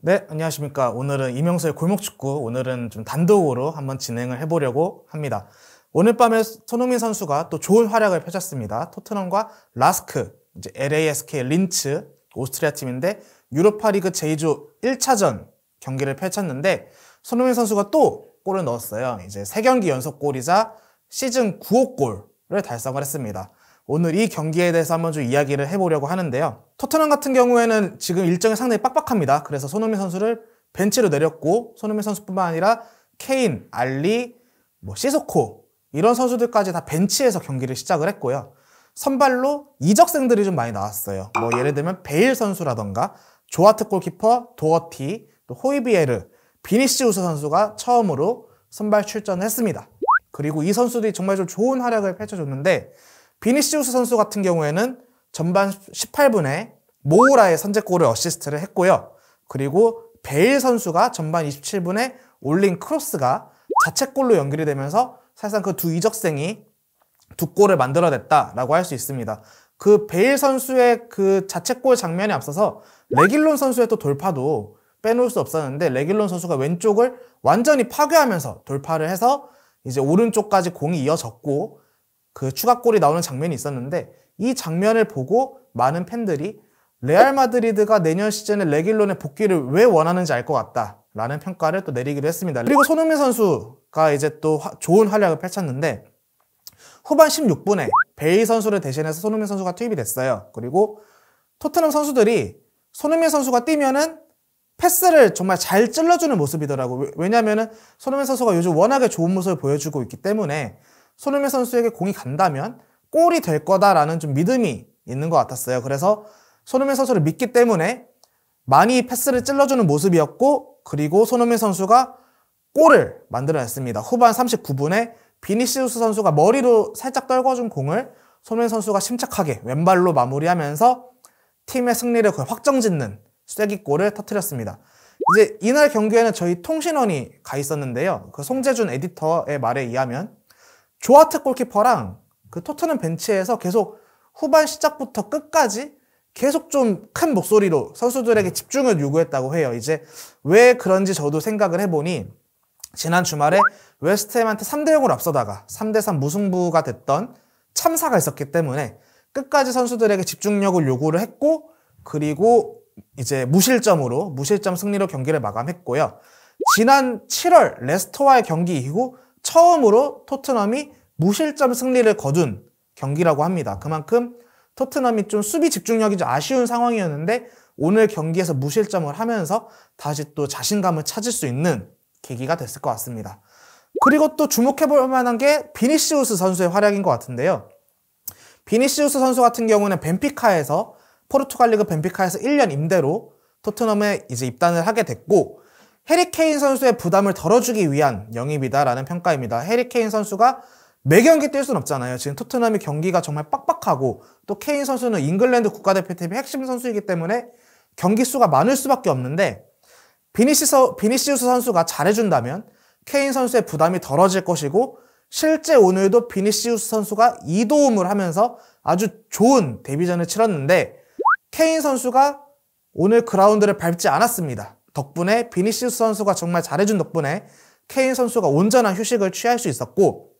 네, 안녕하십니까. 오늘은 이명서의 골목축구, 오늘은 좀 단독으로 한번 진행을 해보려고 합니다. 오늘 밤에 손흥민 선수가 또 좋은 활약을 펼쳤습니다. 토트넘과 라스크, 이제 LASK 린츠, 오스트리아 팀인데 유로파리그 제2조 1차전 경기를 펼쳤는데 손흥민 선수가 또 골을 넣었어요. 이제 3경기 연속 골이자 시즌 9호 골을 달성을 했습니다. 오늘 이 경기에 대해서 한번 좀 이야기를 해보려고 하는데요. 토트넘 같은 경우에는 지금 일정이 상당히 빡빡합니다. 그래서 손흥민 선수를 벤치로 내렸고 손흥민 선수뿐만 아니라 케인, 알리, 뭐 시소코 이런 선수들까지 다 벤치에서 경기를 시작을 했고요. 선발로 이적생들이 좀 많이 나왔어요. 뭐 예를 들면 베일 선수라던가 조아트 골키퍼, 도어티, 또 호이비에르, 비니시우스 선수가 처음으로 선발 출전했습니다. 을 그리고 이 선수들이 정말 좀 좋은 활약을 펼쳐줬는데 비니시우스 선수 같은 경우에는 전반 18분에 모우라의 선제골을 어시스트를 했고요. 그리고 베일 선수가 전반 27분에 올린 크로스가 자책골로 연결이 되면서 사실상 그 두 이적생이 두 골을 만들어냈다라고 할 수 있습니다. 그 베일 선수의 그 자책골 장면에 앞서서 레길론 선수의 또 돌파도 빼놓을 수 없었는데 레길론 선수가 왼쪽을 완전히 파괴하면서 돌파를 해서 이제 오른쪽까지 공이 이어졌고 그 추가골이 나오는 장면이 있었는데 이 장면을 보고 많은 팬들이 레알 마드리드가 내년 시즌에 레길론의 복귀를 왜 원하는지 알 것 같다 라는 평가를 또 내리기도 했습니다 그리고 손흥민 선수가 이제 또 좋은 활약을 펼쳤는데 후반 16분에 베이 선수를 대신해서 손흥민 선수가 투입이 됐어요 그리고 토트넘 선수들이 손흥민 선수가 뛰면은 패스를 정말 잘 찔러주는 모습이더라고요 왜냐면은 손흥민 선수가 요즘 워낙에 좋은 모습을 보여주고 있기 때문에 손흥민 선수에게 공이 간다면 골이 될 거다라는 좀 믿음이 있는 것 같았어요. 그래서 손흥민 선수를 믿기 때문에 많이 패스를 찔러주는 모습이었고 그리고 손흥민 선수가 골을 만들어냈습니다. 후반 39분에 비니시우스 선수가 머리로 살짝 떨궈준 공을 손흥민 선수가 심착하게 왼발로 마무리하면서 팀의 승리를 거의 확정짓는 쐐기골을 터뜨렸습니다. 이제 이날 경기에는 저희 통신원이 가 있었는데요. 그 송재준 에디터의 말에 의하면 조아트 골키퍼랑 그 토트넘 벤치에서 계속 후반 시작부터 끝까지 계속 좀 큰 목소리로 선수들에게 음. 집중을 요구했다고 해요. 이제 왜 그런지 저도 생각을 해보니 지난 주말에 웨스트햄한테 3대 0으로 앞서다가 3대 3 무승부가 됐던 참사가 있었기 때문에 끝까지 선수들에게 집중력을 요구를 했고 그리고 이제 무실점으로 무실점 승리로 경기를 마감했고요. 지난 7월 레스터와의 경기 이후 처음으로 토트넘이 무실점 승리를 거둔 경기라고 합니다. 그만큼 토트넘이 좀 수비 집중력이 좀 아쉬운 상황이었는데 오늘 경기에서 무실점을 하면서 다시 또 자신감을 찾을 수 있는 계기가 됐을 것 같습니다. 그리고 또 주목해볼 만한 게 비니시우스 선수의 활약인 것 같은데요. 비니시우스 선수 같은 경우는 벤피카에서 포르투갈 리그 벤피카에서 1년 임대로 토트넘에 이제 입단을 하게 됐고 해리케인 선수의 부담을 덜어주기 위한 영입이다라는 평가입니다. 해리케인 선수가 매 경기 뛸 순 없잖아요. 지금 토트넘이 경기가 정말 빡빡하고 또 케인 선수는 잉글랜드 국가대표팀의 핵심 선수이기 때문에 경기 수가 많을 수밖에 없는데 비니시서, 비니시우스 선수가 잘해준다면 케인 선수의 부담이 덜어질 것이고 실제 오늘도 비니시우스 선수가 이도움을 하면서 아주 좋은 데뷔전을 치렀는데 케인 선수가 오늘 그라운드를 밟지 않았습니다. 덕분에 비니시우스 선수가 정말 잘해준 덕분에 케인 선수가 온전한 휴식을 취할 수 있었고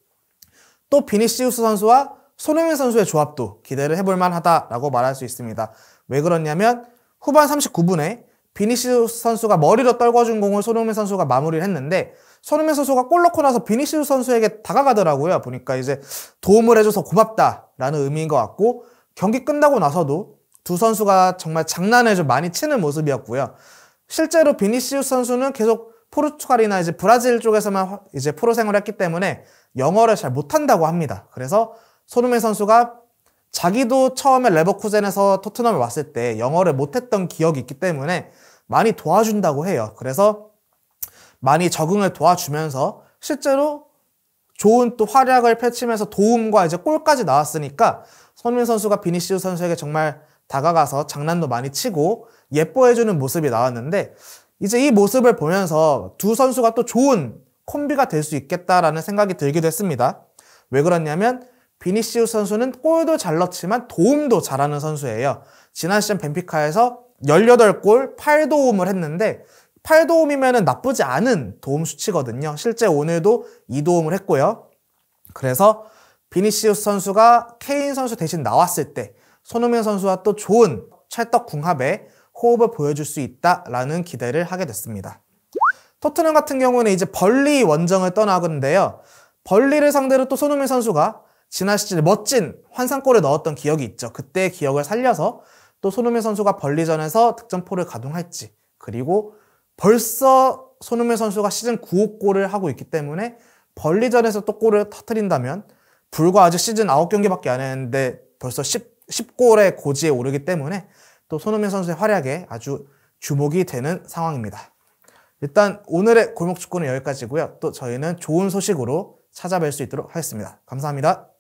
또 비니시우스 선수와 손흥민 선수의 조합도 기대를 해볼 만하다라고 말할 수 있습니다. 왜 그러냐면 후반 39분에 비니시우스 선수가 머리로 떨궈준 공을 손흥민 선수가 마무리를 했는데 손흥민 선수가 골 넣고 나서 비니시우스 선수에게 다가가더라고요. 보니까 이제 도움을 해줘서 고맙다라는 의미인 것 같고 경기 끝나고 나서도 두 선수가 정말 장난을 좀 많이 치는 모습이었고요. 실제로 비니시우 선수는 계속 포르투갈이나 이제 브라질 쪽에서만 이제 프로 생활을 했기 때문에 영어를 잘 못한다고 합니다. 그래서 손흥민 선수가 자기도 처음에 레버쿠젠에서 토트넘에 왔을 때 영어를 못했던 기억이 있기 때문에 많이 도와준다고 해요. 그래서 많이 적응을 도와주면서 실제로 좋은 또 활약을 펼치면서 도움과 이제 골까지 나왔으니까 손흥민 선수가 비니시우 선수에게 정말 다가가서 장난도 많이 치고 예뻐해주는 모습이 나왔는데 이제 이 모습을 보면서 두 선수가 또 좋은 콤비가 될 수 있겠다라는 생각이 들기도 했습니다. 왜 그러냐면 비니시우스 선수는 골도 잘 넣지만 도움도 잘하는 선수예요. 지난 시즌 벤피카에서 18골 8도움을 했는데 8도움이면 나쁘지 않은 도움 수치거든요. 실제 오늘도 2도움을 했고요. 그래서 비니시우스 선수가 케인 선수 대신 나왔을 때 손흥민 선수와 또 좋은 찰떡궁합의 호흡을 보여줄 수 있다라는 기대를 하게 됐습니다. 토트넘 같은 경우는 이제 벌리 원정을 떠나는데요. 벌리를 상대로 또 손흥민 선수가 지난 시즌 에 멋진 환상골을 넣었던 기억이 있죠. 그때의 기억을 살려서 또 손흥민 선수가 벌리전에서 득점포를 가동할지 그리고 벌써 손흥민 선수가 시즌 9호 골을 하고 있기 때문에 벌리전에서 또 골을 터뜨린다면 불과 아직 시즌 9경기밖에 안 했는데 벌써 10 10골의 고지에 오르기 때문에 또 손흥민 선수의 활약에 아주 주목이 되는 상황입니다. 일단 오늘의 골목축구는 여기까지고요. 또 저희는 좋은 소식으로 찾아뵐 수 있도록 하겠습니다. 감사합니다.